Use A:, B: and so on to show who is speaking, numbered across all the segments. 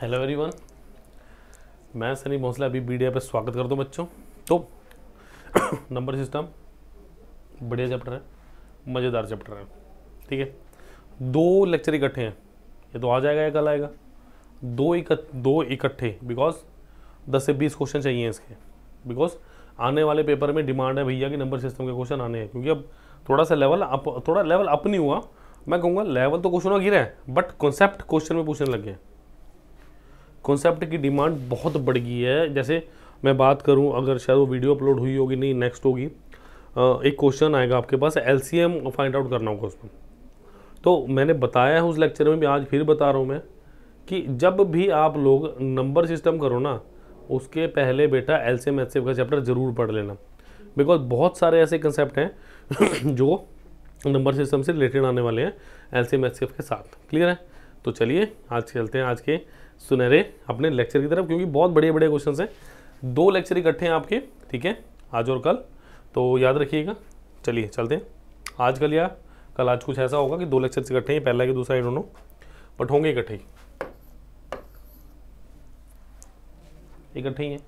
A: hello everyone मैं सनी भोसला अभी बीडिया पर स्वागत कर हूँ बच्चों तो नंबर सिस्टम बढ़िया चैप्टर है मज़ेदार चैप्टर है ठीक है दो लेक्चर इकट्ठे हैं ये तो आ जाएगा या कल आएगा दो इकट दो इकट्ठे बिकॉज दस से बीस क्वेश्चन चाहिए इसके बिकॉज आने वाले पेपर में डिमांड है भैया कि नंबर सिस्टम के क्वेश्चन आने हैं क्योंकि अब थोड़ा सा लेवल अप थोड़ा लेवल अप नहीं हुआ मैं कहूँगा लेवल तो क्वेश्चनों गिरा है बट कॉन्सेप्ट क्वेश्चन में पूछने लग गए कॉन्सेप्ट की डिमांड बहुत बढ़ गई है जैसे मैं बात करूं अगर शायद वो वीडियो अपलोड हुई होगी नहीं नेक्स्ट होगी एक क्वेश्चन आएगा आपके पास एल फाइंड आउट करना होगा उसमें तो मैंने बताया है उस लेक्चर में भी आज फिर बता रहा हूँ मैं कि जब भी आप लोग नंबर सिस्टम करो ना उसके पहले बेटा एल सी एम का चैप्टर ज़रूर पढ़ लेना बिकॉज बहुत सारे ऐसे कंसेप्ट हैं जो नंबर सिस्टम से रिलेटेड आने वाले हैं एल सी एम के साथ क्लियर है तो चलिए आज चलते हैं आज के सुनहरे अपने लेक्चर की तरफ क्योंकि बहुत बड़े बड़े क्वेश्चन हैं दो लेक्चर इकट्ठे हैं आपके ठीक है आज और कल तो याद रखिएगा चलिए चलते हैं आज कल या कल आज कुछ ऐसा होगा कि दो लेक्चर इकट्ठे हैं पहला के दूसरा आई डोंट बट होंगे इकट्ठे ही इकट्ठे ही हैं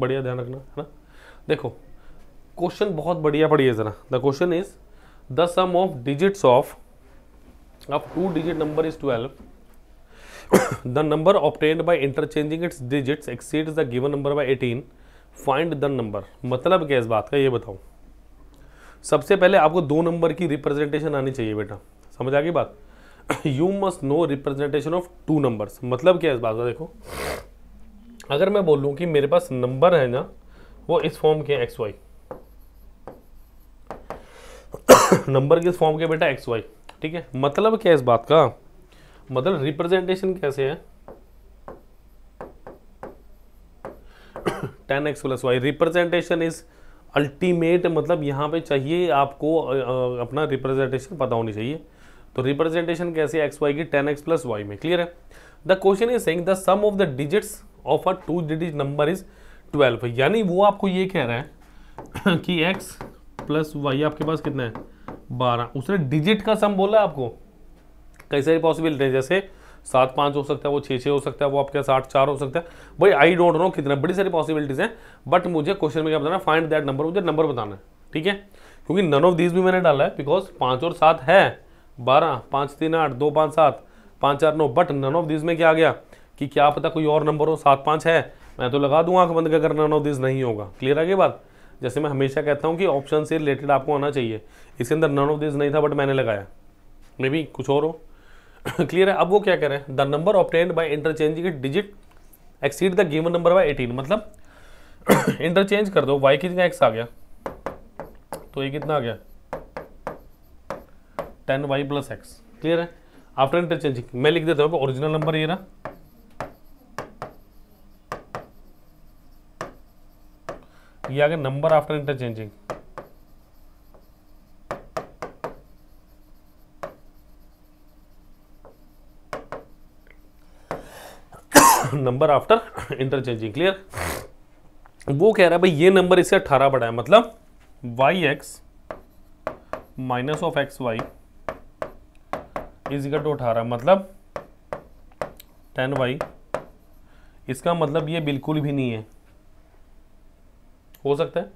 A: बढ़िया ध्यान रखना है ना देखो क्वेश्चन बहुत बढ़िया पढ़िए ज़रा the question is the sum of digits of अब two digit number is twelve the number obtained by interchanging its digits exceeds the given number by eighteen find the number मतलब क्या इस बात का ये बताओ सबसे पहले आपको दो नंबर की रिप्रेजेंटेशन आनी चाहिए बेटा समझ आ गई बात you must know representation of two numbers मतलब क्या इस बात का देखो अगर मैं बोलूँ कि मेरे पास नंबर है ना वो इस फॉर्म के एक्स वाई नंबर किस फॉर्म के बेटा एक्स वाई ठीक है मतलब क्या इस बात का मतलब रिप्रेजेंटेशन कैसे है ten X plus Y representation is ultimate मतलब यहां पे चाहिए आपको अपना रिप्रेजेंटेशन पता होनी चाहिए तो रिप्रेजेंटेशन कैसे एक्स वाई की टेन एक्स प्लस वाई में क्लियर है the question is saying the sum of the digits of a two digit number is twelve यानी वो आपको ये कह रहा है कि एक्स प्लस वाई आपके पास कितना है बारह उसने डिजिट का सम बोला आपको कई सारी पॉसिबिलिटी है जैसे सात पाँच हो सकता है वो छः छः हो सकता है वो आपके साठ चार हो सकता है भाई आई डोंट नो कितना बड़ी सारी पॉसिबिलिटीज़ हैं बट मुझे क्वेश्चन में क्या बताना फाइंड दैट नंबर मुझे नंबर बताना है ठीक है क्योंकि नन ऑफ दीज भी मैंने डाला है बिकॉज पाँच और सात है बारह पाँच तीन आठ दो पाँच सात पाँच चार नौ बट नन ऑफ दीज में क्या आ गया कि क्या पता कोई और नंबर हो सात पाँच है मैं तो लगा दूँ आँख बंद कर नन ऑफ दीज नहीं होगा क्लियर आगे बात जैसे मैं हमेशा कहता हूँ कि ऑप्शन से रिलेटेड आपको आना चाहिए इसके अंदर नन ऑफ दीज नहीं था बट मैंने लगाया मे बी कुछ और हो क्लियर है अब वो क्या कह रहे हैं the number obtained by interchanging digit exceed the given number by 18 मतलब इंटरचेंज कर दो वाई की जगह एक्स आ गया तो ये कितना आ गया ten Y plus X clear है आफ्टर इंटरचेंजिंग मैं लिख देता हूँ ओरिजिनल नंबर ये रहा ये आ गया number after interchanging number after interchanging clear वो कह रहा है भाई ये नंबर इससे अट्ठारह बड़ा है मतलब Y X minus of X Y equal to अठारह मतलब टेन वाई इसका मतलब ये बिल्कुल भी नहीं है हो सकता है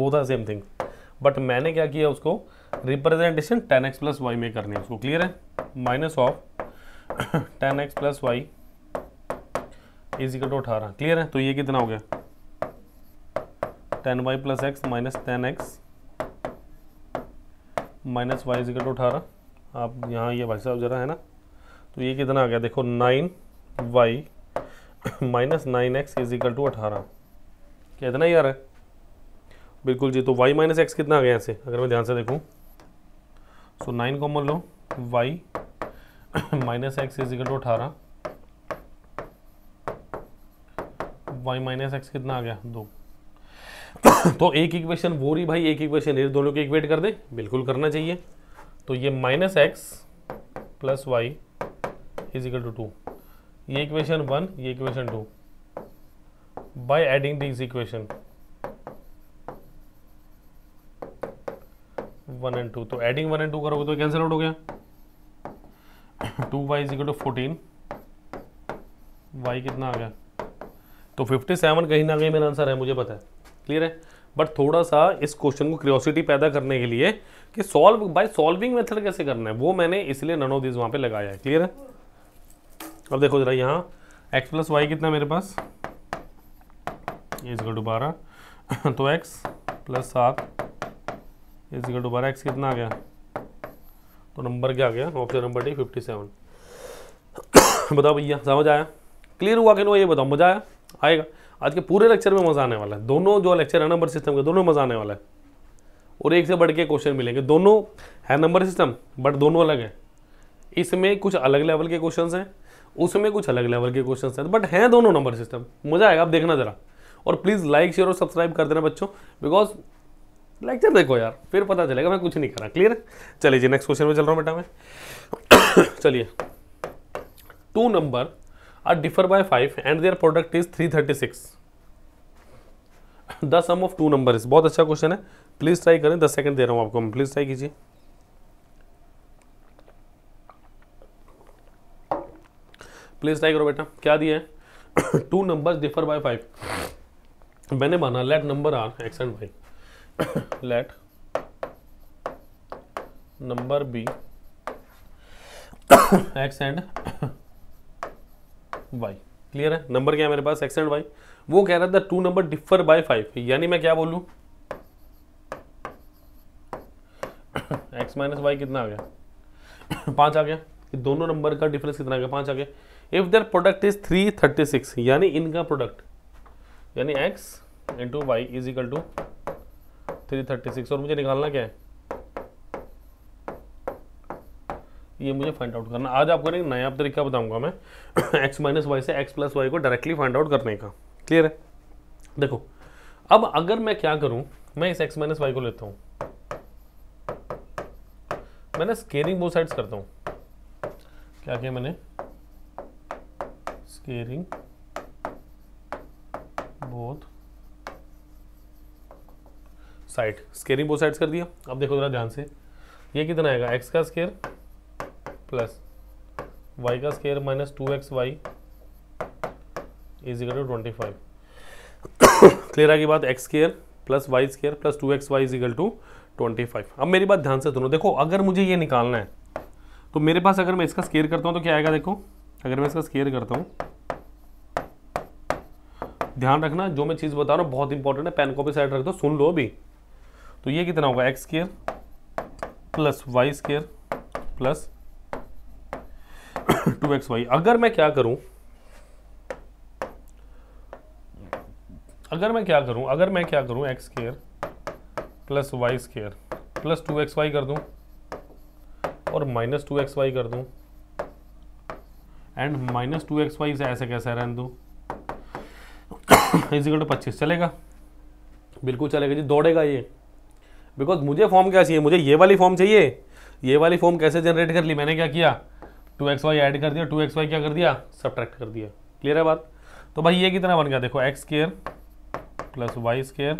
A: both are same thing but मैंने क्या किया उसको representation ten X plus Y में करनी है उसको क्लियर है minus of ten X plus Y is equal to अठारह क्लियर है तो ये कितना हो गया ten Y plus X minus ten X minus Y equal to अठारह आप यहाँ ये भाई साहब जरा है ना तो ये कितना आ गया देखो nine Y minus nine X equal to अठारह क्या इतना ही आ रहा है बिल्कुल जी तो वाई माइनस एक्स कितना आ गया ऐसे अगर मैं ध्यान से देखूँ सो नाइन कॉमन लो Y minus X equal to अठारह वाई माइनस एक्स कितना आ गया दो तो एक इक्वेशन वो रही भाई एक इक्वेशन ये दोनों को इक्वेट कर दे बिल्कुल करना चाहिए तो ये minus X plus Y is equal to two ये इक्वेशन वन ये equation two by adding this equation one and two तो एडिंग वन एंड टू करोगे तो कैंसिल आउट हो गया two Y is equal to fourteen Y कितना आ गया तो 57 कहीं ना कहीं मेरा आंसर है मुझे पता है क्लियर है बट थोड़ा सा इस क्वेश्चन को क्रियोसिटी पैदा करने के लिए कि सॉल्व बाय सॉल्विंग मेथड कैसे करना है वो मैंने इसलिए नन ऑफ दिस वहाँ पे लगाया है क्लियर है अब देखो जरा यहाँ एक्स प्लस वाई कितना मेरे पास इसका दोबारा तो एक्स प्लस सात इसका दोबारा एक्स कितना आ गया तो नंबर क्या आ गया option number D fifty seven बताओ भैया समझ आया क्लियर हुआ कि नो ये बताओ मजा आया आएगा आज के पूरे लेक्चर में मज़ा आने वाला है दोनों जो लेक्चर है नंबर सिस्टम के दोनों मज़ा आने वाला है और एक से बढ़ के क्वेश्चन मिलेंगे दोनों है नंबर सिस्टम बट दोनों अलग हैं इसमें कुछ अलग लेवल के क्वेश्चन हैं उसमें कुछ अलग लेवल के क्वेश्चन हैं बट हैं दोनों नंबर सिस्टम मज़ा आएगा आप देखना ज़रा और प्लीज़ लाइक शेयर और सब्सक्राइब कर देना बच्चों बिकॉज लेक्चर देखो यार फिर पता चलेगा मैं कुछ नहीं कर रहा क्लियर चलिए जी नेक्स्ट क्वेश्चन में चल रहा हूँ बेटा मैं चलिए two number differ by five and their product is three thirty six the sum of two number बहुत अच्छा क्वेश्चन है प्लीज ट्राई करें दस सेकंड दे रहा हूं आपको प्लीज ट्राई कीजिए प्लीज ट्राई करो बेटा क्या दिया है two number differ by five मैंने माना let number are X and Y let number be X and Y clear है नंबर क्या है मेरे पास एक्स एंड वाई वो कह रहा था two number differ by five यानी मैं क्या बोलूं एक्स माइनस वाई कितना आ गया पांच आ गया दोनों नंबर का डिफरेंस कितना आ गया पांच आ गया if their product is three thirty six यानी इनका प्रोडक्ट यानी X into Y is equal to three thirty six और मुझे निकालना क्या है ये मुझे फाइंड आउट करना आज आपको एक नया तरीका बताऊंगा मैं एक्स माइनस वाई से एक्स प्लस वाई को डायरेक्टली फाइंड आउट करने का क्लियर है देखो अब अगर मैं क्या करूं मैं इस एक्स माइनस वाई को लेता हूं मैंने स्केरिंग बोथ साइड्स करता हूं क्या किया मैंने squaring both side squaring both sides कर दिया अब देखो जरा ध्यान से ये कितना आएगा एक्स का स्केयर प्लस वाई का square minus two X Y is equal to twenty five clear आगे बात X square plus Y square plus two X Y is equal to twenty five अब मेरी बात ध्यान से सुनो देखो अगर मुझे ये निकालना है तो मेरे पास अगर मैं इसका स्केयर करता हूँ तो क्या आएगा देखो अगर मैं इसका स्केयर करता हूँ ध्यान रखना जो मैं चीज़ बता रहा हूँ बहुत इंपॉर्टेंट है पेन कॉपी साइड रख दो सुन लो अभी तो ये कितना होगा X square plus Y square plus two X Y अगर मैं क्या करूं अगर मैं क्या करूं अगर मैं क्या करूं X square plus Y square plus two X Y कर दूं और माइनस टू एक्स वाई कर दूं and minus two X Y से ऐसे कैसे रहने दूँ इजिकल टू पच्चीस चलेगा बिल्कुल चलेगा जी दौड़ेगा ये बिकॉज मुझे फॉर्म क्या चाहिए मुझे ये वाली फॉर्म चाहिए ये वाली फॉर्म कैसे जनरेट कर ली मैंने क्या किया टू एक्स वाई एड कर दिया टू एक्स वाई क्या कर दिया सब्ट्रैक्ट कर दिया क्लियर है बात तो भाई ये कितना बन गया देखो X square plus Y square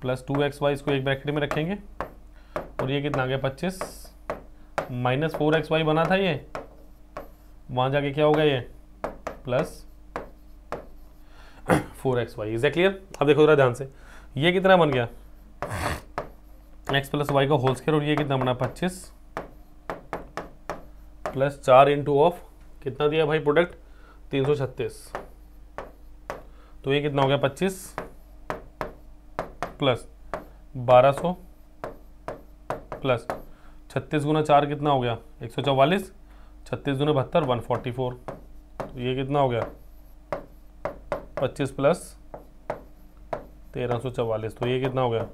A: plus two X Y इसको एक ब्रैकेट में रखेंगे और ये कितना आ गया पच्चीस माइनस फोर एक्स वाई बना था ये वहाँ जाके क्या हो गया ये plus four X Y is clear अब देखो जरा ध्यान से ये कितना बन गया एक्स प्लस वाई का होल स्केयर और ये कितना बना पच्चीस प्लस चार इंटू ऑफ कितना दिया भाई प्रोडक्ट तीन सौ छत्तीस तो ये कितना हो गया पच्चीस प्लस बारह सौ प्लस छत्तीस गुना चार कितना हो गया एक सौ चवालीस छत्तीस गुना बहत्तर वन फोर्टी फोर तो ये कितना हो गया पच्चीस प्लस तेरह सौ चवालीस तो ये कितना हो गया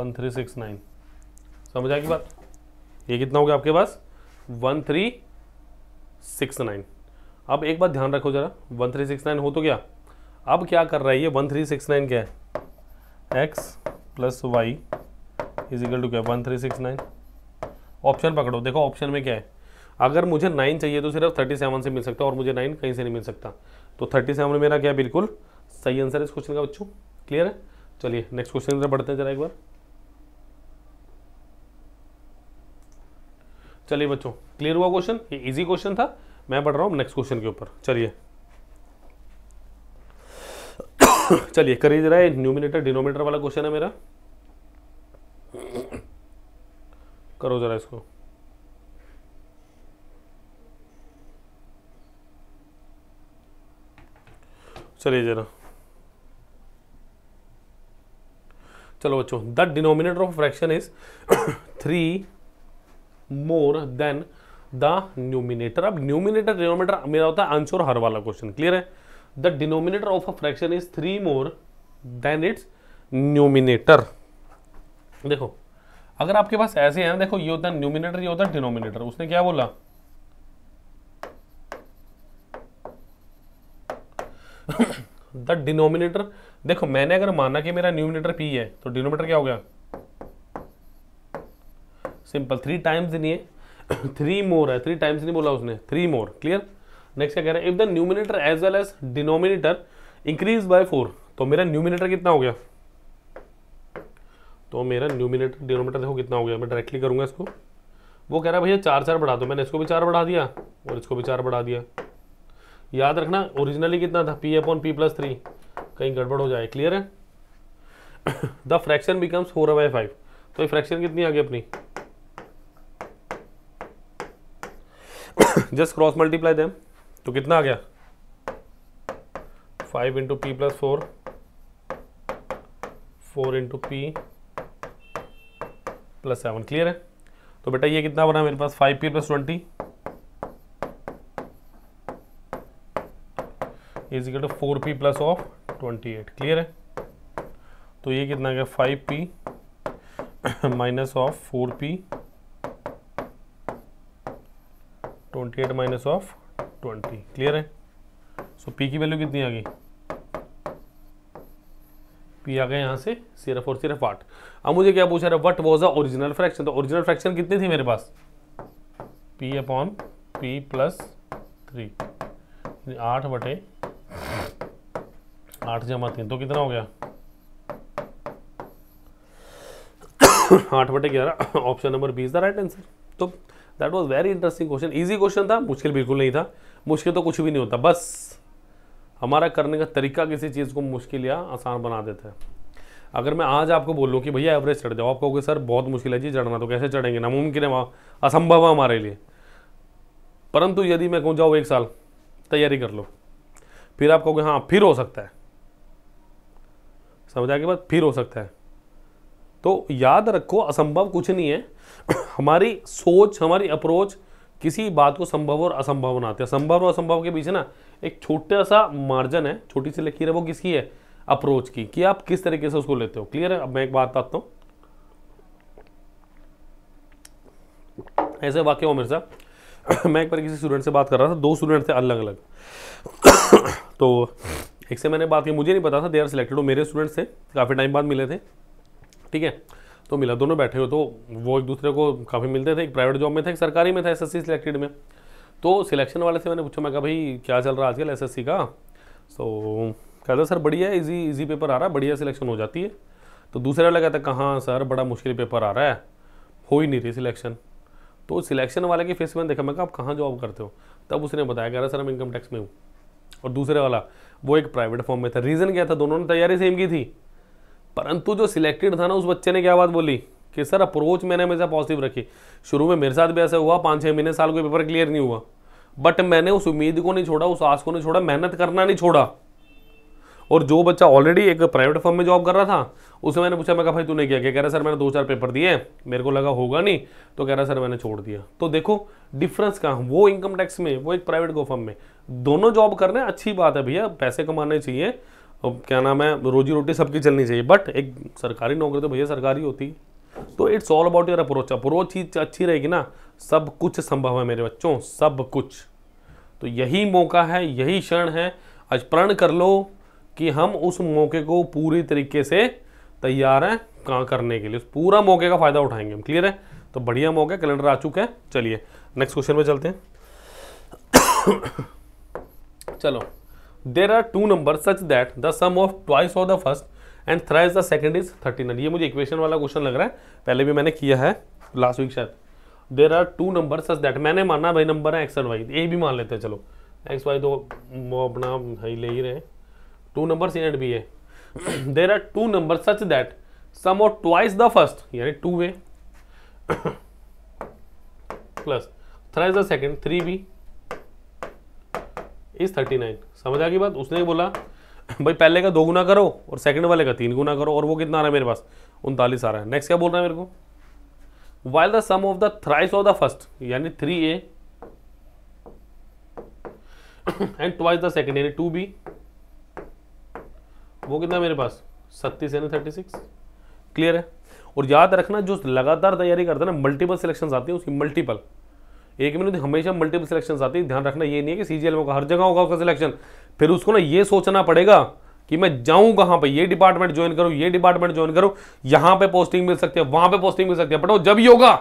A: वन थ्री सिक्स नाइन समझ आएगी बात ये कितना हो गया आपके पास वन थ्री सिक्स नाइन अब एक बात ध्यान रखो जरा वन थ्री सिक्स नाइन हो तो क्या अब क्या कर रहा है ये वन थ्री सिक्स नाइन क्या है X plus Y is equal to क्या one three six nine option पकड़ो देखो ऑप्शन में क्या है अगर मुझे नाइन चाहिए तो सिर्फ थर्टी सेवन से मिल सकता है और मुझे नाइन कहीं से नहीं मिल सकता तो थर्टी सेवन मेरा क्या बिल्कुल सही आंसर है इस क्वेश्चन का बच्चों क्लियर है चलिए नेक्स्ट क्वेश्चन की तरफ बढ़ते हैं जरा एक बार चलिए बच्चों क्लियर हुआ क्वेश्चन ये इजी क्वेश्चन था मैं पढ़ रहा हूँ नेक्स्ट क्वेश्चन के ऊपर चलिए चलिए करिए जरा न्यूमिनेटर डिनोमिनेटर वाला क्वेश्चन है मेरा करो जरा इसको चलिए जरा चलो बच्चों the denominator of fraction is three more than the numerator अब न्यूमिनेटर डिनोमिनेटर मेरा होता है आंसर हर वाला क्वेश्चन क्लियर है the denominator of a fraction is three more than its numerator देखो अगर आपके पास ऐसे हैं देखो ये होता है न्यूमिनेटर ये होता है डिनोमिनेटर उसने क्या बोला द डिनोमिनेटर देखो मैंने अगर माना कि मेरा न्यूमिनेटर पी है तो डिनोमिनेटर क्या हो गया सिंपल थ्री टाइम्स नहीं है थ्री मोर है थ्री टाइम्स नहीं बोला उसने थ्री मोर क्लियर नेक्स्ट क्या कह रहा है if the numerator as well as denominator increase by four तो मेरा न्यूमिनेटर कितना हो गया तो मेरा न्यूमिनेटर डिनोमिनेटर देखो कितना हो गया मैं डायरेक्टली करूँगा इसको वो कह रहा है भैया चार चार बढ़ा दो मैंने इसको भी चार बढ़ा दिया और इसको भी चार बढ़ा दिया याद रखना ओरिजिनली कितना था P upon P plus three कहीं गड़बड़ हो जाए क्लियर है the fraction becomes four by five तो ये फ्रैक्शन कितनी आ गई अपनी जस्ट क्रॉस मल्टीप्लाई दे तो कितना आ गया five into P plus four four into P plus seven clear है तो बेटा ये कितना बना मेरे पास five P plus twenty is equal to four P plus of twenty eight clear है तो ये कितना गया five P minus of four P twenty eight minus of twenty clear है सो so, पी की वैल्यू कितनी आ गई पी आ गया यहाँ से सिर्फ और सिर्फ आठ अब मुझे क्या पूछा रहा what was the original fraction तो ओरिजिनल फ्रैक्शन कितनी थी मेरे पास P upon P plus three आठ बटे आठ जमा तीन तो कितना हो गया आठ बटे ग्यारह option number B is the right answer that was very interesting question easy question था मुश्किल बिल्कुल नहीं था मुश्किल तो कुछ भी नहीं होता बस हमारा करने का तरीका किसी चीज़ को मुश्किल या आसान बना देता है अगर मैं आज आपको बोल लूँ कि भैया एवरेज चढ़ जाओ आप कहोगे सर बहुत मुश्किल है जी चढ़ना तो कैसे चढ़ेंगे नामुमकिन है वहाँ असंभव है हमारे लिए परंतु यदि मैं कहूँ जाओ एक साल तैयारी कर लो फिर आप कहोगे हाँ फिर हो सकता है समझ आगे बाद फिर हो सकता है तो याद रखो असंभव कुछ नहीं है हमारी सोच हमारी अप्रोच किसी बात को संभव और असंभव बनाते हैं संभव और असंभव के बीच ना एक छोटा सा मार्जन है छोटी सी लकीर है वो किसकी है अप्रोच की कि आप किस तरीके से उसको लेते हो क्लियर है अब मैं एक बात बताता हूँ ऐसे वाक्य हो मेरे साथ मैं एक बार किसी स्टूडेंट से बात कर रहा था दो स्टूडेंट थे अलग अलग तो एक से मैंने बात की मुझे नहीं पता था दे आर सिलेक्टेड वो मेरे स्टूडेंट्स थे काफ़ी टाइम बाद मिले थे ठीक है तो मिला दोनों बैठे हुए तो वो एक दूसरे को काफ़ी मिलते थे एक प्राइवेट जॉब में था एक सरकारी में था एस एस सिलेक्टेड में तो सिलेक्शन वाले से मैंने पूछा मैं कहा भाई क्या चल रहा है आजकल एस का तो कहता सर बढ़िया इजी इजी पेपर आ रहा है बढ़िया सिलेक्शन हो जाती है तो दूसरे वाला कहता कहाँ सर बड़ा मुश्किल पेपर आ रहा है हो ही नहीं रही सिलेक्शन तो सिलेक्शन वाले की फेस में देखा मैं कहा आप कहाँ जॉब करते हो तब उसने बताया कह रहा सर मैं इनकम टैक्स में हूँ और दूसरे वाला वो एक प्राइवेट फॉर्म में था रीज़न क्या था दोनों ने तैयारी सेम की थी परंतु जो सिलेक्टेड था ना उस बच्चे ने क्या बात बोली कि सर अप्रोच मैंने हमेशा पॉजिटिव रखी शुरू में मेरे साथ भी ऐसा हुआ पाँच छः महीने साल कोई पेपर क्लियर नहीं हुआ बट मैंने उस उम्मीद को नहीं छोड़ा उस आस को नहीं छोड़ा मेहनत करना नहीं छोड़ा और जो बच्चा ऑलरेडी एक प्राइवेट फर्म में जॉब कर रहा था उसे मैंने पूछा मैं कहा भाई तूने क्या क्या कह रहा सर मैंने दो चार पेपर दिए मेरे को लगा होगा नहीं तो कह रहा सर मैंने छोड़ दिया तो देखो डिफरेंस कहाँ वो इनकम टैक्स में वो एक प्राइवेट गो फर्म में दोनों जॉब कर रहे हैं अच्छी बात है भैया पैसे कमाने चाहिए अब क्या नाम है रोजी रोटी सबकी चलनी चाहिए बट एक सरकारी नौकरी तो भैया सरकारी होती तो it's all about your approach approach ही अच्छी रहेगी ना सब कुछ संभव है मेरे बच्चों सब कुछ तो यही मौका है यही क्षण है आज प्रण कर लो कि हम उस मौके को पूरी तरीके से तैयार हैं कहाँ करने के लिए पूरा मौके का फ़ायदा उठाएंगे हम क्लियर है तो बढ़िया मौका कैलेंडर आ चुका है चलिए नेक्स्ट क्वेश्चन में चलते हैं चलो there are two number such that the sum of twice of the first and thrice the second is thirty nine ये मुझे इक्वेशन वाला क्वेश्चन लग रहा है पहले भी मैंने किया है लास्ट वीक शायद there are two number such that मैंने माना भाई नंबर है एक्स एंड वाई ए भी मान लेते हैं चलो एक्स वाई तो वो अपना भाई ले ही रहे two number c and b है there are two number such that sum of twice the first यानी टू वे plus thrice the second three b is thirty nine समझ आ गई बात उसने बोला भाई पहले का दो गुना करो और सेकंड वाले का तीन गुना करो और वो कितना आ रहा है मेरे पास उनतालीस आ रहा है नेक्स्ट क्या बोल रहा है मेरे को while the sum of the thrice of the first यानी three a and twice the second यानी टू बी वो कितना मेरे पास सत्तीस यानी थर्टी सिक्स क्लियर है और याद रखना जो लगातार तैयारी करता है ना मल्टीपल सिलेक्शन आती है उसकी मल्टीपल एक में हमेशा मल्टीपल सिलेक्शन आती है ध्यान रखना ये नहीं है कि सीजीएल में होगा हर जगह होगा उसका सिलेक्शन फिर उसको ना ये सोचना पड़ेगा कि मैं जाऊं कहां पे ये डिपार्टमेंट ज्वाइन करूं ये डिपार्टमेंट ज्वाइन करूं यहां पे पोस्टिंग मिल सकती है वहां पे पोस्टिंग मिल सकती है बट वो जब ही होगा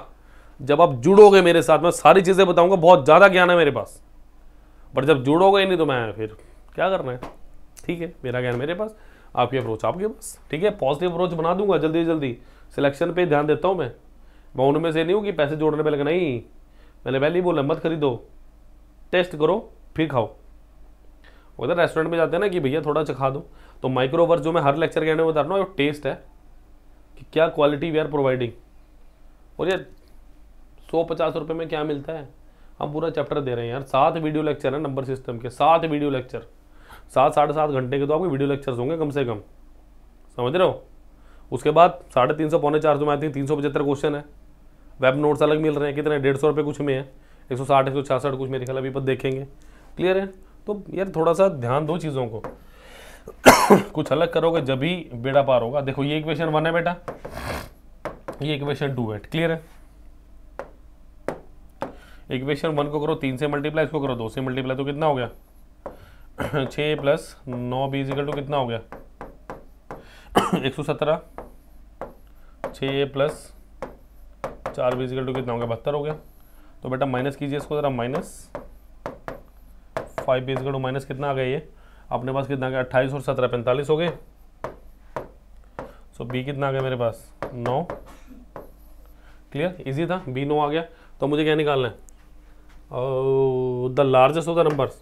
A: जब आप जुड़ोगे मेरे साथ मैं सारी चीज़ें बताऊंगा बहुत ज़्यादा ज्ञान है मेरे पास बट जब जुड़ोगे नहीं तो मैं फिर क्या करना है ठीक है मेरा ज्ञान मेरे पास आपकी अप्रोच आपके पास ठीक है पॉजिटिव अप्रोच बना दूंगा जल्दी जल्दी सिलेक्शन पर ध्यान देता हूँ मैं मैं उनमें से नहीं हूँ कि पैसे जोड़ने पर लगना नहीं मैंने पहले ही बोला मत खरीदो टेस्ट करो फिर खाओ उधर रेस्टोरेंट तो में जाते हैं ना कि भैया थोड़ा चखा दो तो माइक्रोवर्स जो मैं हर लेक्चर कहने में बता रहा हूँ वो टेस्ट है कि क्या क्वालिटी वी आर प्रोवाइडिंग और ये सौ पचास रुपये में क्या मिलता है हम पूरा चैप्टर दे रहे हैं यार सात वीडियो लेक्चर है नंबर सिस्टम के सात वीडियो लेक्चर सात साढ़े सात घंटे के तो आपके वीडियो लेक्चर्स होंगे कम से कम समझ रहे हो उसके बाद साढ़े तीन सौ पौने चार सौ में आई थिंक तीन सौ पचहत्तर क्वेश्चन है वेब नोट्स अलग मिल रहे हैं कितने डेढ़ सौ रुपये कुछ में है एक सौ साठ एक सौ छियासठ कुछ मेरे ख्याल अभी पर देखेंगे क्लियर है तो यार थोड़ा सा ध्यान दो चीज़ों को कुछ अलग करोगे जब ही बेड़ा पार होगा देखो ये इक्वेशन वन है बेटा ये इक्वेशन टू है क्लियर है इक्वेशन वन को करो तीन से मल्टीप्लाई इसको करो दो से मल्टीप्लाई तो कितना हो गया छः प्लस नौ बीजिकल टू कितना हो गया एक सौ सत्रह छः प्लस चार बी इजिकल टू कितना हो गया बहत्तर हो गया तो बेटा माइनस कीजिए इसको ज़रा minus five b two minus कितना आ गया ये अपने पास कितना आ गया अट्ठाईस और सत्रह पैंतालीस हो गए सो बी कितना आ गया मेरे पास नौ क्लियर इजी था बी नो आ गया तो मुझे क्या निकालना है the largest of the numbers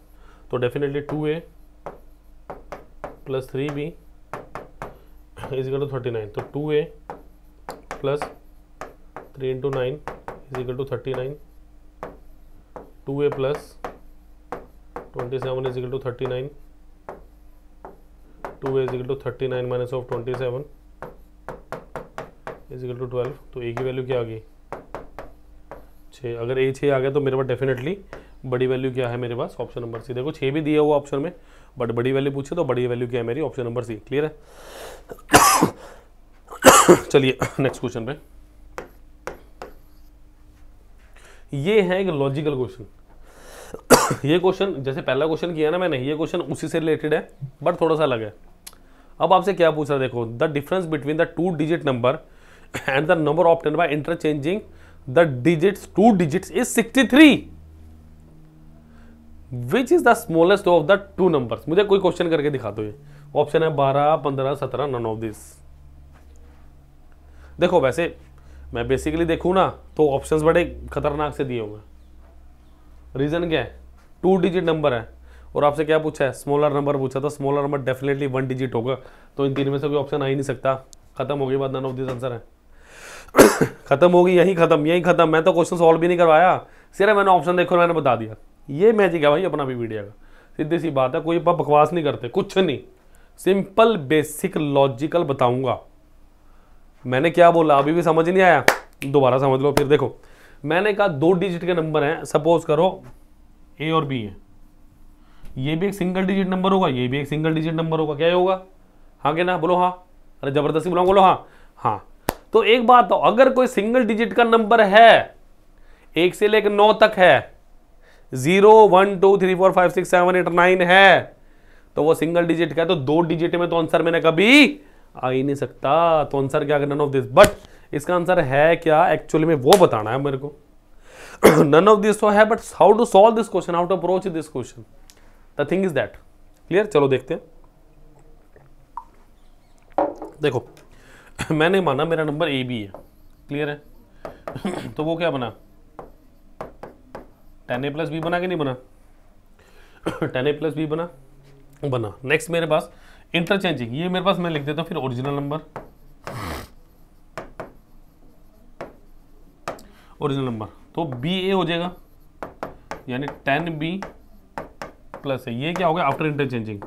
A: तो definitely two A plus three B is equal to thirty nine तो two A plus three into nine is equal to thirty nine two A plus twenty seven is equal to thirty nine two A is equal to thirty nine minus of twenty seven is equal to twelve तो a की value क्या आ गई छः अगर ए छः आ गया तो मेरे पास डेफिनेटली बड़ी वैल्यू क्या है मेरे पास ऑप्शन नंबर सी देखो छः भी दिया हुआ ऑप्शन में बट बड़ी वैल्यू पूछे तो बड़ी वैल्यू क्या है मेरी ऑप्शन नंबर सी क्लियर है चलिए नेक्स्ट क्वेश्चन पे ये है एक लॉजिकल क्वेश्चन ये क्वेश्चन जैसे पहला क्वेश्चन किया ना मैंने ये क्वेश्चन उसी से रिलेटेड है बट थोड़ा सा अलग है अब आपसे क्या पूछ रहा है देखो the difference between the two digit number and the number obtained by interchanging the digits two digits is sixty three which is the smallest of the two number मुझे कोई क्वेश्चन करके दिखा दो ये ऑप्शन है बारह पंद्रह सत्रह नन ऑफ दिस देखो वैसे मैं बेसिकली देखूँ ना तो ऑप्शंस बड़े खतरनाक से दिए होंगे रीज़न क्या है टू डिजिट नंबर है और आपसे क्या पूछा है स्मॉलर नंबर पूछा था smaller number definitely one digit होगा तो इन तीन में से कोई ऑप्शन आ ही नहीं सकता खत्म हो गई बात नन ऑफ दिस आंसर है खत्म होगी यहीं खत्म यहीं खत्म मैं तो क्वेश्चन सॉल्व भी नहीं करवाया सिर्फ मैंने ऑप्शन देखो मैंने बता दिया ये मैजिक है भाई अपना भी वीडियो का सीधी सी बात है कोई बकवास नहीं करते कुछ नहीं सिंपल बेसिक लॉजिकल बताऊंगा मैंने क्या बोला अभी भी समझ नहीं आया दोबारा समझ लो फिर देखो मैंने कहा दो डिजिट के नंबर हैं सपोज करो ए और बी है ये भी एक सिंगल डिजिट नंबर होगा ये भी एक सिंगल डिजिट नंबर होगा क्या होगा हाँ क्या ना बोलो हाँ अरे जबरदस्ती बोला बोलो हाँ हाँ तो एक बात तो अगर कोई सिंगल डिजिट का नंबर है एक से लेकर नौ तक है zero one two three four five six seven eight nine है तो वो सिंगल डिजिट का है तो दो डिजिट में तो आंसर मैंने कभी आ ही नहीं सकता तो आंसर क्या नन ऑफ दिस बट इसका आंसर है क्या एक्चुअली में वो बताना है मेरे को नन ऑफ दिस तो है but how to solve this question how to approach this question the thing is that clear चलो देखते हैं देखो मैंने माना मेरा नंबर ए बी है क्लियर है तो वो क्या बना टेन ए प्लस बी बना कि नहीं बना टेन ए प्लस बी बना बना नेक्स्ट मेरे पास इंटरचेंजिंग ये मेरे पास मैं लिख देता हूं फिर ओरिजिनल नंबर ओरिजिनल नंबर तो बी ए हो जाएगा यानी टेन बी प्लस है ये क्या हो गया आफ्टर इंटरचेंजिंग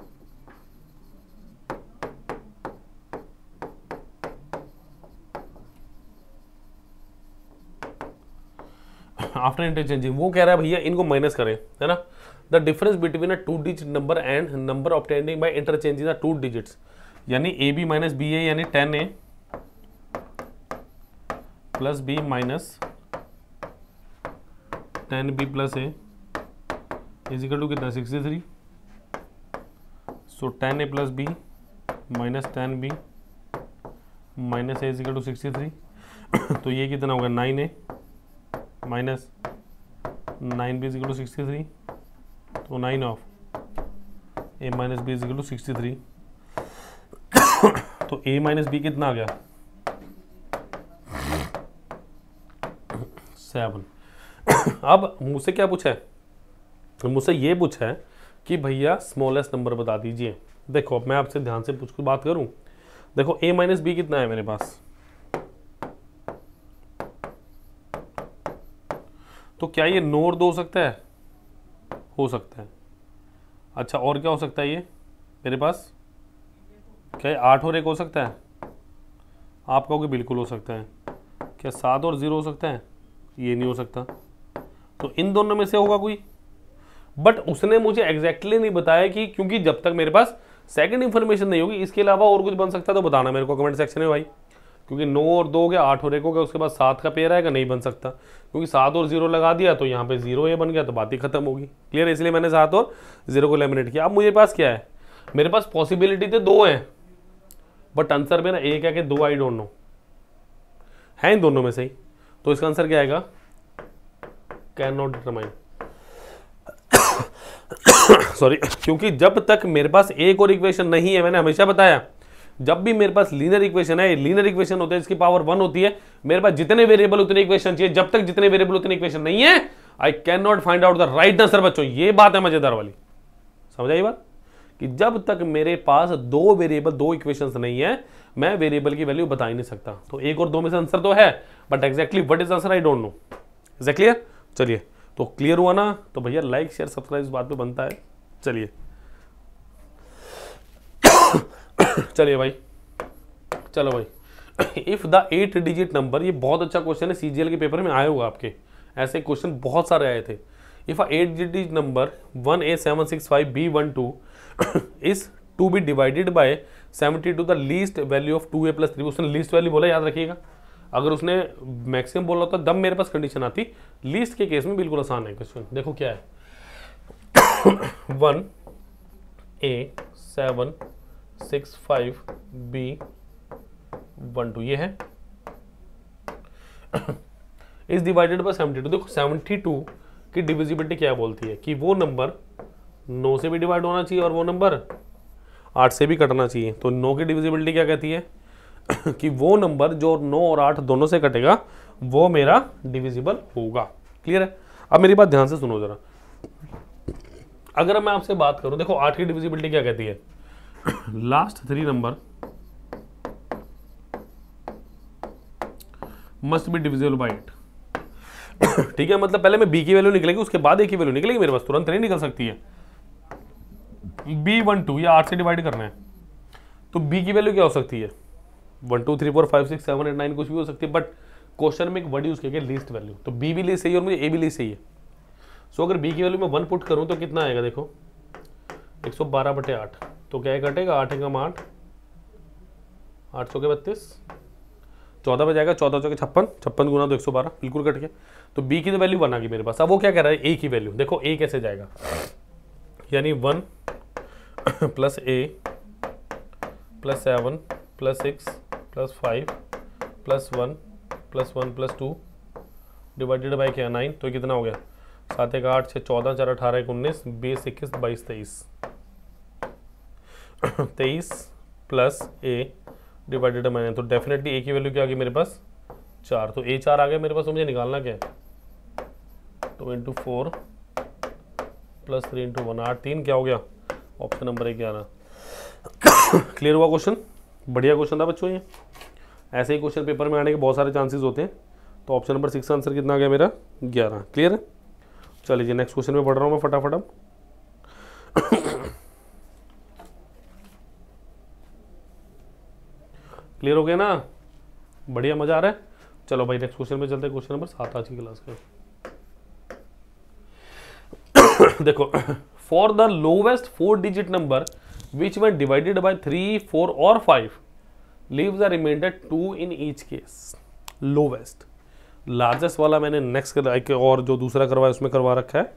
A: आफ्टर इंटरचेंजिंग वो कह रहा है भैया इनको माइनस करें है ना the difference between a two digit number and number obtaining by interchange is a two digits यानी a b minus b a यानी ten a plus b minus ten b plus a is equal to कितना sixty three so ten a plus b minus ten b minus a is equal to sixty three तो ये कितना होगा nine a minus nine b is equal to sixty three तो nine of a minus b is equal to sixty three तो a minus B कितना आ गया seven अब मुझसे क्या पूछा है तो मुझसे ये पूछा है कि भैया स्मॉलेस्ट नंबर बता दीजिए देखो अब मैं आपसे ध्यान से पूछ बात करूं देखो a माइनस बी कितना है मेरे पास तो क्या ये नोर्द हो सकता है हो सकता है अच्छा और क्या हो सकता है ये मेरे पास क्या आठ और एक हो सकता है आप कहोगे बिल्कुल हो सकता है क्या सात और ज़ीरो हो सकता है ये नहीं हो सकता तो इन दोनों में से होगा कोई बट उसने मुझे एग्जैक्टली नहीं बताया कि क्योंकि जब तक मेरे पास सेकंड इन्फॉर्मेशन नहीं होगी इसके अलावा और कुछ बन सकता है तो बताना मेरे को कमेंट सेक्शन में भाई क्योंकि नौ और दो हो गया आठ और एक हो गया उसके बाद सात का पेयर आएगा नहीं बन सकता क्योंकि सात और जीरो लगा दिया तो यहाँ पे जीरो ये बन गया तो बात ही खत्म होगी क्लियर है इसलिए मैंने सात और जीरो को लेमिनेट किया अब मुझे पास क्या है मेरे पास पॉसिबिलिटी तो दो हैं बट आंसर मेरा एक है कि दो आई डोंट नो है इन दोनों में से ही तो इसका आंसर क्या आएगा कैन नॉट डिटरमाइन सॉरी क्योंकि जब तक मेरे पास एक और इक्वेशन नहीं है मैंने हमेशा बताया जब भी मेरे पास लीनर इक्वेशन है लीनर इक्वेशन होता है इसकी पावर वन होती है मेरे पास जितने वेरिएबल उतने इक्वेशन चाहिए जब तक जितने वेरिएबल उतने इक्वेशन नहीं है I can not find out the right answer बच्चों ये बात है मजेदार वाली समझ आई बात कि जब तक मेरे पास दो वेरिएबल दो इक्वेशंस नहीं है मैं वेरिएबल की वैल्यू बता ही नहीं सकता तो एक और दो में से आंसर तो है but exactly what is answer I don't know is clear चलिए तो क्लियर हुआ ना तो भैया लाइक शेयर सब्सक्राइब इस बात पे बनता है चलिए चलिए भाई चलो भाई if the eight digit number ये बहुत अच्छा क्वेश्चन है सी के पेपर में आया होगा आपके ऐसे क्वेश्चन बहुत सारे आए थे if a eight digit number one a seven six five b one two is to be divided by seventy two the least value of two A plus three उसने लीस्ट वैल्यू बोला याद रखिएगा अगर उसने मैक्सिमम बोला होता तो दम मेरे पास कंडीशन आती लीस्ट के केस में बिल्कुल आसान है क्वेश्चन देखो क्या है one a seven six five b one two ये है is divided by seventy two देखो सेवेंटी टू की डिविजिबिलिटी क्या बोलती है कि वो नंबर नौ से भी डिवाइड होना चाहिए और वो नंबर आठ से भी कटना चाहिए तो नौ की डिविजिबिलिटी क्या कहती है कि वो नंबर जो नौ और आठ दोनों से कटेगा वो मेरा डिविजिबल होगा क्लियर है अब मेरी बात ध्यान से सुनो जरा अगर मैं आपसे बात करूं देखो आठ की डिविजिबिलिटी क्या कहती है last three number must be divisible by eight ठीक है मतलब पहले मैं बी की वैल्यू निकलेगी उसके बाद ए की वैल्यू निकलेगी मेरे पास तुरंत नहीं निकल सकती है बी वन टू या आठ से डिवाइड करना है तो बी की वैल्यू क्या हो सकती है one two three four five six seven eight nine कुछ भी हो सकती है बट क्वेश्चन में एक वर्ड यूज किया गया लिस्ट वैल्यू तो बी भी लिस्ट सही और मुझे ए भी लिस्ट सही है सो so, अगर बी की वैल्यू में वन पुट करूँ तो कितना आएगा देखो एक सौ बारह बटे आठ तो क्या कटेगा आठ एक आठ आठ सौ के बत्तीस चौदह पे जाएगा चौदह चौके छप्पन छप्पन गुना दो एक सौ बारह बिल्कुल कट गया तो बी की तो वैल्यू वन आ गई मेरे पास अब वो क्या कह रहा है ए की वैल्यू देखो ए कैसे जाएगा यानी one plus a plus seven plus six plus five plus one plus one plus two divided by क्या नाइन तो कितना हो गया सात एक आठ छः चौदह चार अठारह एक उन्नीस बीस इक्कीस बाईस तेईस तेईस प्लस ए डिवाइडेड नाइन तो डेफिनेटली ए की वैल्यू क्या आ गई मेरे पास चार तो ए चार आ गया मेरे पास तो मुझे निकालना क्या है two into four plus three into one आठ तीन क्या हो गया ऑप्शन नंबर ए ग्यारह क्लियर हुआ क्वेश्चन बढ़िया क्वेश्चन था बच्चों ये ऐसे ही क्वेश्चन पेपर में आने के बहुत सारे चांसेस होते हैं तो ऑप्शन नंबर सिक्स आंसर कितना आ गया मेरा ग्यारह क्लियर है चलिए नेक्स्ट क्वेश्चन में पढ़ रहा हूँ मैं फटाफट अब क्लियर हो गया ना बढ़िया मज़ा आ रहा है चलो भाई नेक्स्ट क्वेश्चन में चलते हैं क्वेश्चन नंबर सात आज की क्लास का देखो for the lowest four digit number which when divided by three four और five leave the remainder two in each case lowest largest वाला मैंने नेक्स्ट कर और जो दूसरा करवाया उसमें करवा रखा है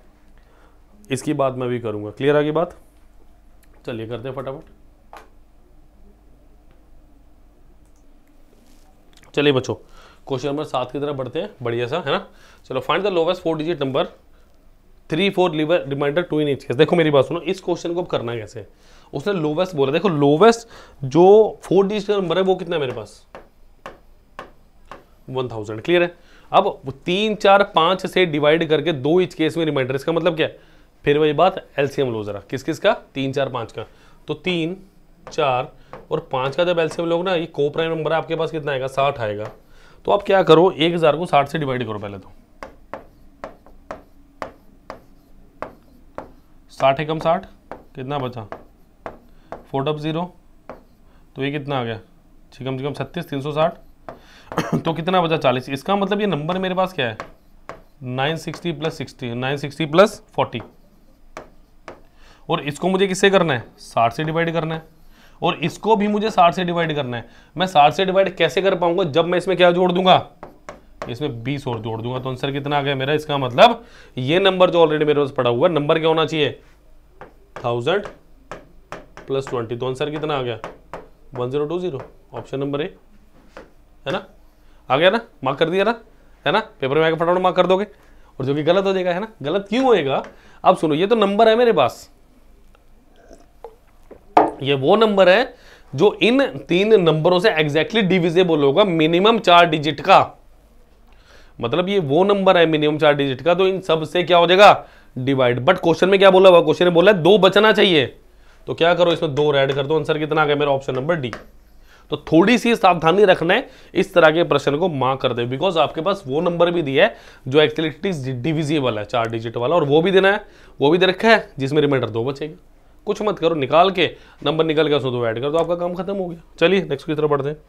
A: इसकी बात मैं भी करूंगा क्लियर आगे बात चलिए करते हैं फटाफट चलिए बच्चों क्वेश्चन नंबर सात की तरफ बढ़ते हैं बढ़िया सा है ना चलो find the lowest four digit number three four leave a remainder two in each case देखो मेरी बात सुनो इस क्वेश्चन को अब करना कैसे उसने लोवेस्ट बोला देखो लोवेस्ट जो फोर डिजिट का नंबर है वो कितना है मेरे पास वन थाउजेंड क्लियर है अब तीन चार पांच से डिवाइड करके दो इच केस में रिमाइंडर इसका मतलब क्या है फिर वही बात एलसीएम लो जरा किस किस का तीन चार पांच का तो तीन चार और पाँच का जब एल्सियम लोग ना ये को प्राइम नंबर है आपके पास कितना आएगा साठ आएगा तो आप क्या करो एक हज़ार को साठ से डिवाइड करो पहले तो साठ एकम साठ कितना बचा फोर डब ज़ीरो तो ये कितना आ गया छिकम छिकम छत्तीस तीन सौ साठ तो कितना बचा चालीस इसका मतलब ये नंबर मेरे पास क्या है nine sixty plus sixty nine sixty plus forty और इसको मुझे किससे करना है साठ से डिवाइड करना है और इसको भी मुझे साठ से डिवाइड करना है मैं साठ से डिवाइड कैसे कर पाऊंगा जब मैं इसमें क्या जोड़ दूंगा इसमें बीस और जोड़ दूंगा तो आंसर कितना आ गया मेरा इसका मतलब ये नंबर जो ऑलरेडी मेरे पास पड़ा हुआ है नंबर क्या होना चाहिए थाउजेंड प्लस ट्वेंटी तो आंसर कितना आ गया one zero two zero option number a है ना आ गया ना मार्क कर दिया ना है ना पेपर में आगे फटाफट मार्क कर दोगे और जो कि गलत हो जाएगा है ना गलत क्यों होएगा अब सुनो ये तो नंबर है मेरे पास ये वो नंबर है जो इन तीन नंबरों से एग्जैक्टली डिविजेबल होगा मिनिमम चार डिजिट का मतलब ये वो नंबर है मिनिमम चार डिजिट का तो इन सब से क्या हो जाएगा डिवाइड बट क्वेश्चन में क्या बोला हुआ क्वेश्चन में बोला है दो बचना चाहिए तो क्या करो इसमें दो ऐड कर दो आंसर कितना आ गया मेरा ऑप्शन नंबर डी तो थोड़ी सी सावधानी रखना है इस तरह के प्रश्न को मां कर दे बिकॉज आपके पास वो नंबर भी दिया है जो एक्चुअली डिविजिबल है चार डिजिट वाला और वो भी देना है वो भी दे रखा है जिसमें रिमाइंडर दो बचेगा कुछ मत करो निकाल के नंबर निकल के उसको दो ऐड कर दो आपका काम खत्म हो गया चलिए नेक्स्ट की तरफ बढ़ते हैं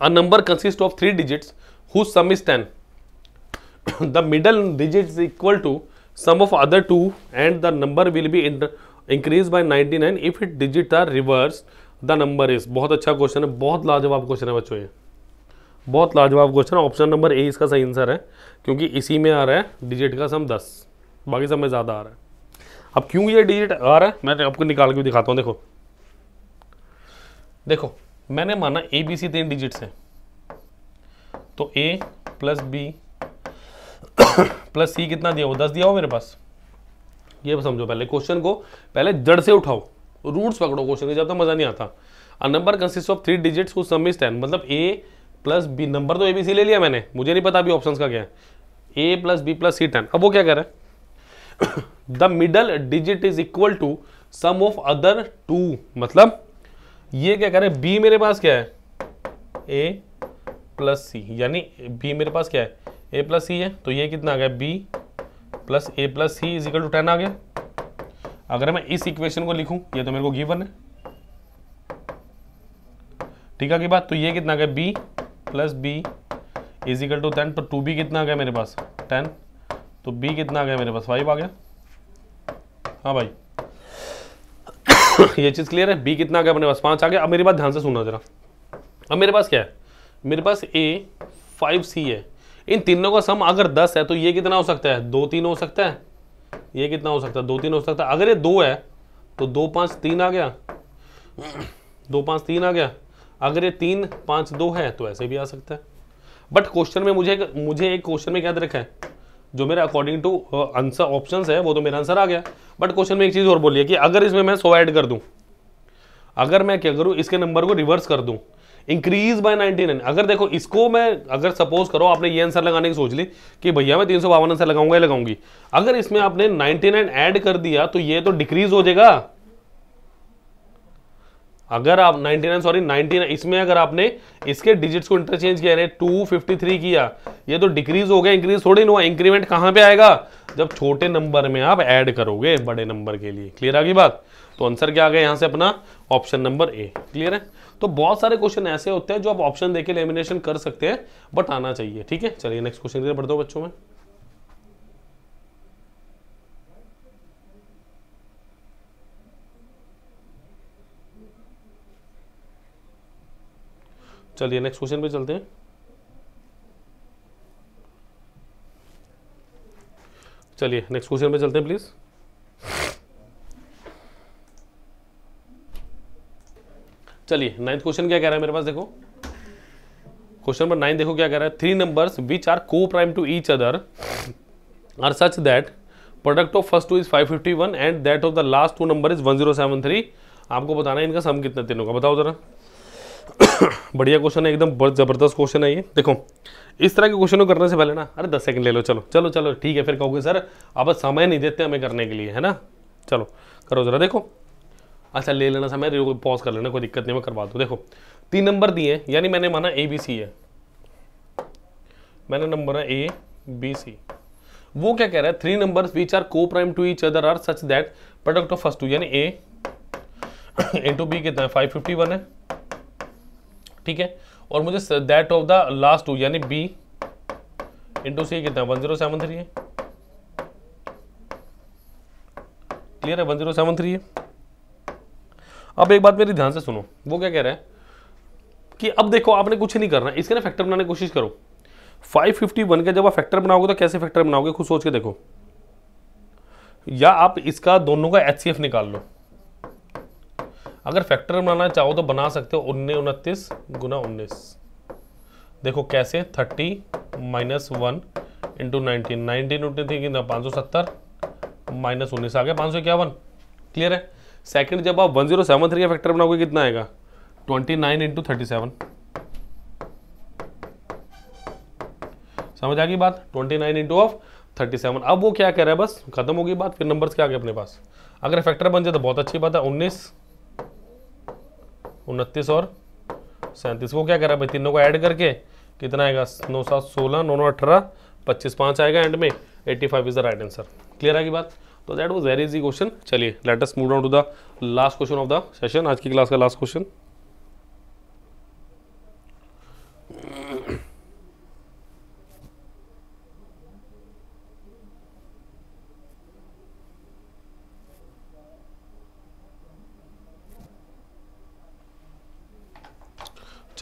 A: a number consist of three digits who sum is ten the middle digit is equal to sum of other two and the number will be increase by 99 if it digit are reverse the number is बहुत अच्छा question है बहुत लाजवाब question है बच्चों ये बहुत लाजवाब क्वेश्चन है ऑप्शन नंबर ए इसका सही आंसर है क्योंकि इसी में आ रहा है डिजिट का सम दस बाकी सब में ज़्यादा आ रहा है अब क्यों ये डिजिट आ रहा है मैं तो आपको निकाल के दिखाता हूँ देखो देखो मैंने माना ए बी सी तीन डिजिट्स हैं तो a plus b plus c कितना दिया हो दस दिया हो मेरे पास ये समझो पहले क्वेश्चन को पहले जड़ से उठाओ रूट्स पकड़ो क्वेश्चन के जब तक मज़ा नहीं आता a number consist of three digits उस सम टेन मतलब ए प्लस बी नंबर तो ए बी सी ले लिया मैंने मुझे नहीं पता अभी ऑप्शंस का क्या है a plus b plus c ten अब वो क्या कर रहा है the middle digit is equal to sum of other two मतलब ये क्या करें बी मेरे पास क्या है ए प्लस सी यानी बी मेरे पास क्या है ए प्लस सी है तो ये कितना आ गया b plus a plus c is equal to ten आ गया अगर मैं इस इक्वेशन को लिखूं ये तो मेरे को गिवन है ठीक है की बात तो ये कितना आ गया b plus b is equal to ten तो टू बी कितना आ गया मेरे पास टेन तो बी कितना आ गया मेरे पास फाइव आ गया हाँ भाई ये चीज़ क्लियर है बी कितना आ गया अपने पास पाँच आ गया अब मेरे पास ध्यान से सुनना जरा अब मेरे पास क्या है मेरे पास ए फाइव सी है इन तीनों का सम अगर दस है तो ये कितना हो सकता है दो तीन हो सकता है ये कितना हो सकता है दो तीन हो सकता है अगर ये दो है तो दो पाँच तीन आ गया दो पाँच तीन आ गया अगर ये तीन पाँच दो है तो ऐसे भी आ सकता है बट क्वेश्चन में मुझे मुझे एक क्वेश्चन में क्या दे रखा है जो मेरा अकॉर्डिंग टू आंसर ऑप्शंस है वो तो मेरा आंसर आ गया बट क्वेश्चन में एक चीज़ और बोलिए कि अगर इसमें मैं सौ ऐड कर दूँ अगर मैं क्या करूँ इसके नंबर को रिवर्स कर दूँ इंक्रीज बाय 99 अगर देखो इसको मैं अगर सपोज करो आपने ये आंसर लगाने की सोच ली कि भैया मैं तीन सौ बावन आंसर लगाऊंगा या लगाऊंगी अगर इसमें आपने 99 ऐड कर दिया तो ये तो डिक्रीज हो जाएगा अगर आप 99 सॉरी 99 इसमें अगर आपने इसके डिजिट्स को इंटरचेंज किया यानी 253 किया ये तो डिक्रीज हो गया इंक्रीज थोड़ी ना हुआ इंक्रीमेंट कहां पे आएगा जब छोटे नंबर में आप ऐड करोगे बड़े नंबर के लिए क्लियर आ गई बात तो आंसर क्या आ गया यहाँ से अपना ऑप्शन नंबर ए क्लियर है तो बहुत सारे क्वेश्चन ऐसे होते हैं जो आप ऑप्शन देके लेमिनेशन कर सकते हैं बट आना चाहिए ठीक है चलिए नेक्स्ट क्वेश्चन बढ़ दो बच्चों में चलिए नेक्स्ट क्वेश्चन पे चलते हैं चलिए नेक्स्ट क्वेश्चन पे चलते हैं प्लीज़ चलिए नाइन्थ क्वेश्चन क्या कह रहा है मेरे पास देखो क्वेश्चन नंबर नाइन देखो क्या कह रहा है three numbers which are coprime to each other are such that product of first two is 551 and that of the last two number is 1073 आपको बताना है इनका सम कितना तीनों का बताओ जरा बढ़िया क्वेश्चन है एकदम बहुत ज़बरदस्त क्वेश्चन है ये देखो इस तरह के क्वेश्चनों करने से पहले ना अरे दस सेकंड ले लो चलो चलो चलो ठीक है फिर कहोगे सर आप समय नहीं देते हमें करने के लिए है ना चलो करो ज़रा देखो अच्छा ले लेना समय पॉज कर लेना कोई दिक्कत नहीं मैं करवा दूँ देखो तीन नंबर दिए यानी मैंने माना ए बी सी है मैंने नंबर है ए बी सी वो क्या कह रहा है three number which are coprime to each other are such that product of first two यानी ए इंटू बी कितना है फाइव फिफ्टी वन है ठीक है और मुझे that of the last two यानी बी इंटू सी कितना वन जीरो सेवन थ्री है क्लियर है वन जीरो सेवन थ्री है अब एक बात मेरी ध्यान से सुनो वो क्या कह रहा है कि अब देखो आपने कुछ नहीं करना इसके ना फैक्टर बनाने की कोशिश करो 551 का जब आप फैक्टर बनाओगे तो कैसे फैक्टर बनाओगे खुद सोच के देखो या आप इसका दोनों का एच निकाल लो अगर फैक्टर बनाना चाहो तो बना सकते हो उन्नीस उनतीस गुना उन्नीस देखो कैसे thirty minus one into nineteen nineteen उठनी थी कितना पाँच सौ सत्तर माइनस उन्नीस आ गया पाँच सौ इक्यावन क्लियर है सेकंड जब आप वन जीरो सेवन थ्री का फैक्टर बनाओगे कितना आएगा twenty nine into thirty seven समझ आ गई बात twenty nine into of thirty seven अब वो क्या कह रहा है बस खत्म होगी बात फिर नंबर्स क्या आ गए अपने पास अगर फैक्टर बन जाए तो बहुत अच्छी बात है उन्नीस उनतीस और सैंतीस को क्या करा भाई तीनों को ऐड करके कितना आएगा नौ सात सोलह नौ नौ अठारह पच्चीस पाँच आएगा एंड में eighty five is the right answer clear आएगी बात तो that was very easy question चलिए let's move down to the last question of the session आज की क्लास का लास्ट क्वेश्चन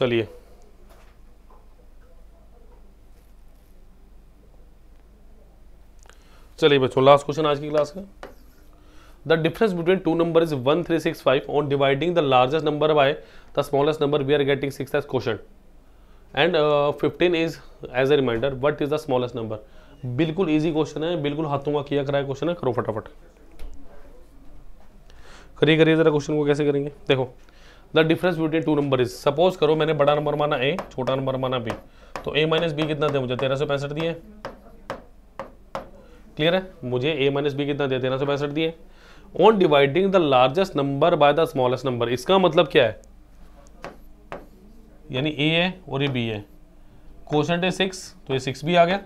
A: चलिए चलिए बच्चों लास्ट क्वेश्चन आज की क्लास का the difference between two number is one three six five on dividing the largest number by the smallest number we are getting six as question and fifteen is as a remainder what is the smallest number बिल्कुल easy question है बिल्कुल हाथों का किया कराया question है करो फटाफट करिए करिए जरा क्वेश्चन को कैसे करेंगे देखो the difference between two number is suppose करो मैंने बड़ा नंबर माना ए छोटा नंबर माना बी तो ए माइनस बी कितना दिया मुझे तेरह सौ पैंसठ दिए क्लियर है मुझे ए माइनस बी कितना दिया तेरह सौ पैंसठ दिए on dividing the largest number by the smallest number इसका मतलब क्या है यानी ए है और ये बी है क्वेश्चन है सिक्स तो ये सिक्स भी आ गया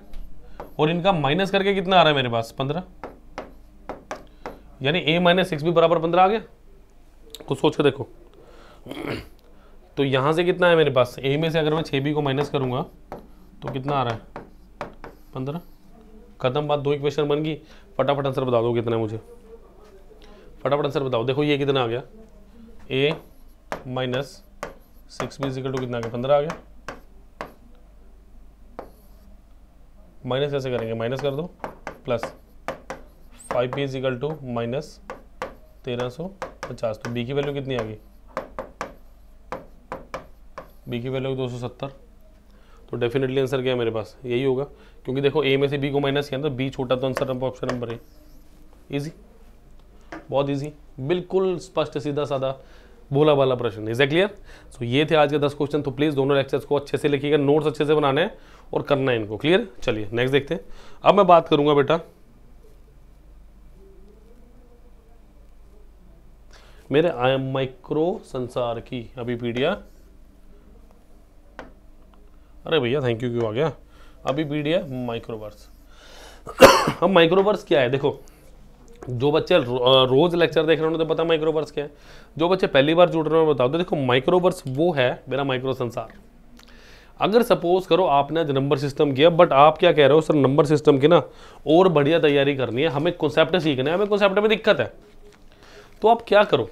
A: और इनका माइनस करके कितना आ रहा है मेरे पास पंद्रह यानी ए माइनस सिक्स भी बराबर पंद्रह आ गया कुछ तो सोच के देखो तो यहाँ से कितना है मेरे पास ए में से अगर मैं छः बी को माइनस करूँगा तो कितना आ रहा है पंद्रह खत्म बात दो इक्वेशन बन गई फटाफट आंसर बता दो कितना है मुझे फटाफट आंसर बताओ देखो ये कितना आ गया a minus six b is equal to कितना आ गया पंद्रह आ गया माइनस कैसे करेंगे माइनस कर दो plus five b is equal to minus तेरह सौ पचास तो बी की वैल्यू कितनी आ गई बी की वैल्यू दो सौ सत्तर तो डेफिनेटली आंसर क्या है मेरे पास यही होगा क्योंकि देखो ए में से बी को माइनस किया तो बी छोटा तो answer option number a easy बहुत ईजी बिल्कुल स्पष्ट सीधा साधा बोला वाला प्रश्न इज ए क्लियर सो ये थे आज के दस क्वेश्चन तो प्लीज़ दोनों लेक्चर्स को अच्छे से लिखिएगा नोट्स अच्छे से बनाने हैं और करना है इनको क्लियर चलिए नेक्स्ट देखते हैं अब मैं बात करूंगा बेटा मेरे आई एम माइक्रो संसार की अभी पीडिया अरे भैया थैंक यू क्यों आ गया अभी पी डी माइक्रोवर्स अब माइक्रोवर्स क्या है देखो जो बच्चे रोज़ लेक्चर देख रहे हैं उन्हें तो पता माइक्रोवर्स क्या है जो बच्चे पहली बार जुड़ रहे हैं बताओ तो देखो माइक्रोवर्स वो है मेरा माइक्रो संसार अगर सपोज करो आपने आज नंबर सिस्टम किया बट आप क्या कह रहे हो सर नंबर सिस्टम की ना और बढ़िया तैयारी करनी है हमें कॉन्सेप्ट सीखना है हमें कॉन्सेप्ट में दिक्कत है तो आप क्या करो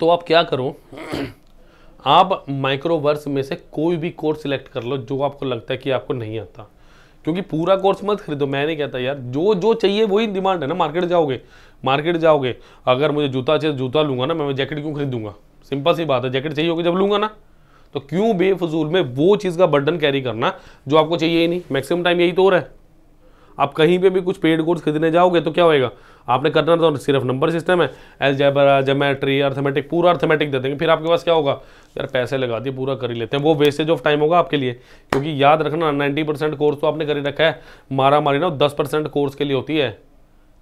A: तो आप क्या करो आप माइक्रोवर्स में से कोई भी कोर्स सिलेक्ट कर लो जो आपको लगता है कि आपको नहीं आता क्योंकि पूरा कोर्स मत खरीदो मैं नहीं कहता यार जो जो चाहिए वही डिमांड है ना मार्केट जाओगे मार्केट जाओगे अगर मुझे जूता चाहिए तो जूता लूंगा ना मैं जैकेट क्यों खरीदूंगा सिंपल सी बात है जैकेट चाहिए होगी जब लूंगा ना तो क्यों बेफजूल में वो चीज़ का बर्डन कैरी करना जो आपको चाहिए ही नहीं मैक्सिमम टाइम यही तो हो रहा है आप कहीं पे भी कुछ पेड कोर्स खरीदने जाओगे तो क्या होएगा आपने करना तो सिर्फ नंबर सिस्टम है जैबरा जोमेट्री अर्थमेटिक पूरा अर्थमेटिक दे देंगे फिर आपके पास क्या होगा यार पैसे लगा दिए पूरा कर ही लेते हैं वो वेस्टेज ऑफ टाइम होगा आपके लिए क्योंकि याद रखना नाइन्टी परसेंट कोर्स तो आपने कर ही रखा है मारा मारी ना दस परसेंट कोर्स के लिए होती है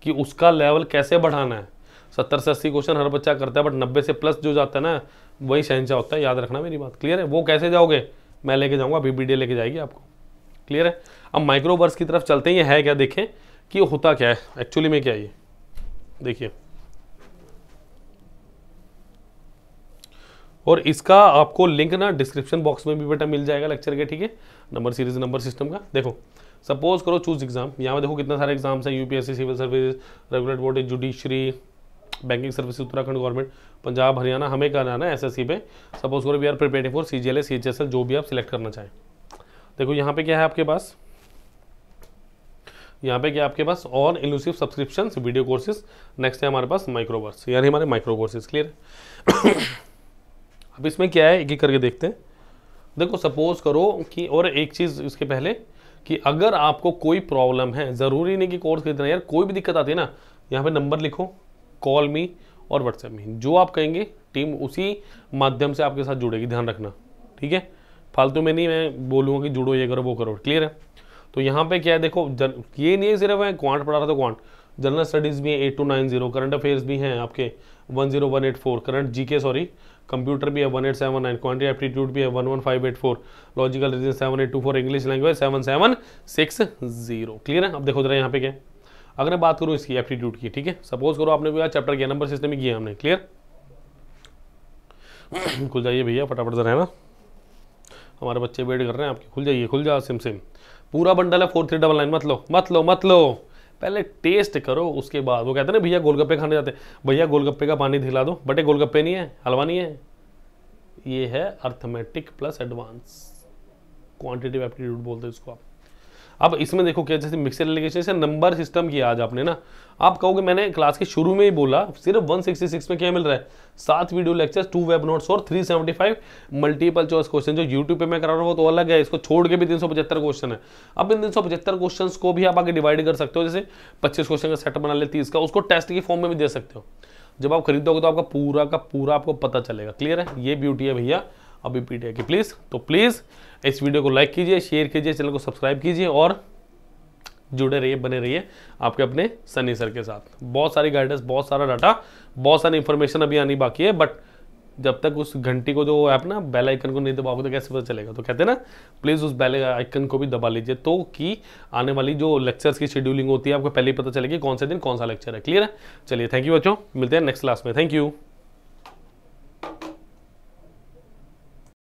A: कि उसका लेवल कैसे बढ़ाना है सत्तर से अस्सी क्वेश्चन हर बच्चा करता है बट नब्बे से प्लस जो जाता है ना वही शहनशाह होता है याद रखना मेरी बात क्लियर है वो कैसे जाओगे मैं लेके जाऊँगा अभी वीडियो लेके जाएगी आपको क्लियर है अब माइक्रोवर्स की तरफ चलते हैं ये है क्या देखें कि होता क्या है एक्चुअली में क्या ये देखिए और इसका आपको लिंक ना डिस्क्रिप्शन बॉक्स में भी बेटा मिल जाएगा लेक्चर के ठीक है नंबर सीरीज नंबर सिस्टम का देखो सपोज करो चूज एग्जाम यहाँ पे देखो कितना सारे एग्जाम्स हैं UPSC civil service regulate board judiciary banking service Uttarakhand government Punjab Haryana हमें कराना है एस पे सपोज करो we are preparing for C G L जो भी आप सिलेक्ट करना चाहें देखो यहाँ पे क्या है आपके पास यहाँ पे क्या आपके पास और inclusive subscription video courses next है हमारे पास माइक्रोवर्स यानी हमारे माइक्रो कोर्सेज क्लियर अब इसमें क्या है एक एक करके देखते हैं देखो सपोज करो कि और एक चीज़ इसके पहले कि अगर आपको कोई प्रॉब्लम है ज़रूरी नहीं कि कोर्स खरीदना यार कोई भी दिक्कत आती है ना यहाँ पे नंबर लिखो कॉल मी और व्हाट्सएप में जो आप कहेंगे टीम उसी माध्यम से आपके साथ जुड़ेगी ध्यान रखना ठीक है फालतू में नहीं मैं बोलूँगा कि जुड़ो ये करो वो करो क्लियर है तो यहाँ पे क्या है देखो जन, ये नहीं है सिर्फ है क्वांट पढ़ा रहा था क्वांट जनरल स्टडीज़ भी है eight two nine zero current affairs भी हैं आपके one zero one eight four current G K sorry computer भी है one eight seven nine quanti aptitude भी है one one five eight four logical reason seven eight two four English language seven seven six zero clear है अब देखो जरा यहाँ पे क्या अगर मैं बात करूँ इसकी एप्टीट्यूड की ठीक है सपोज करो आपने भी चैप्टर किया नंबर सिस्टम किया हमने क्लियर खुल जाइए भैया फटाफट जरा है ना हमारे बच्चे वेट कर रहे हैं आपके खुल जाइए खुल जाओ सिम सिम पूरा बंडल है फोर थ्री डबल नाइन मत लो मत लो मत लो पहले टेस्ट करो उसके बाद वो कहते हैं ना भैया गोलगप्पे खाने जाते भैया गोलगप्पे का पानी दिला दो बटे गोलगप्पे नहीं है हलवा नहीं है ये है arithmetic plus advance quantitative aptitude बोलते हैं इसको आप अब इसमें देखो क्या जैसे मिक्सर एलिगेशन से नंबर सिस्टम किया आज आपने ना आप कहोगे मैंने क्लास के शुरू में ही बोला सिर्फ 166 में क्या मिल रहा है सात video lectures two web notes और 375 मल्टीपल चॉइस क्वेश्चन जो यूट्यूब पे मैं करा रहा हूँ तो अलग है इसको छोड़ के भी तीन क्वेश्चन है अब इन तीन क्वेश्चन को भी आप आगे डिवाइड कर सकते हो जैसे पच्चीस क्वेश्चन का सेट बना ले तीस का उसको टेस्ट के फॉर्म में भी दे सकते हो जब आप खरीदोगे तो आपका पूरा का पूरा आपको पता चलेगा क्लियर है ये ब्यूटी है भैया अभी पीटीए की प्लीज़ तो प्लीज़ इस वीडियो को लाइक कीजिए शेयर कीजिए चैनल को सब्सक्राइब कीजिए और जुड़े रहिए बने रहिए आपके अपने सनी सर के साथ बहुत सारी गाइडेंस बहुत सारा डाटा बहुत सारी इन्फॉर्मेशन अभी आनी बाकी है बट जब तक उस घंटी को जो ऐप ना बेल आइकन को नहीं दबाओगे तो कैसे पता चलेगा तो कहते हैं ना प्लीज़ उस बेल आइकन को भी दबा लीजिए तो कि आने वाली जो लेक्चर्स की शेड्यूलिंग होती है आपको पहले ही पता चलेगी कौन से दिन कौन सा लेक्चर है क्लियर है चलिए थैंक यू बच्चों मिलते हैं नेक्स्ट क्लास में थैंक यू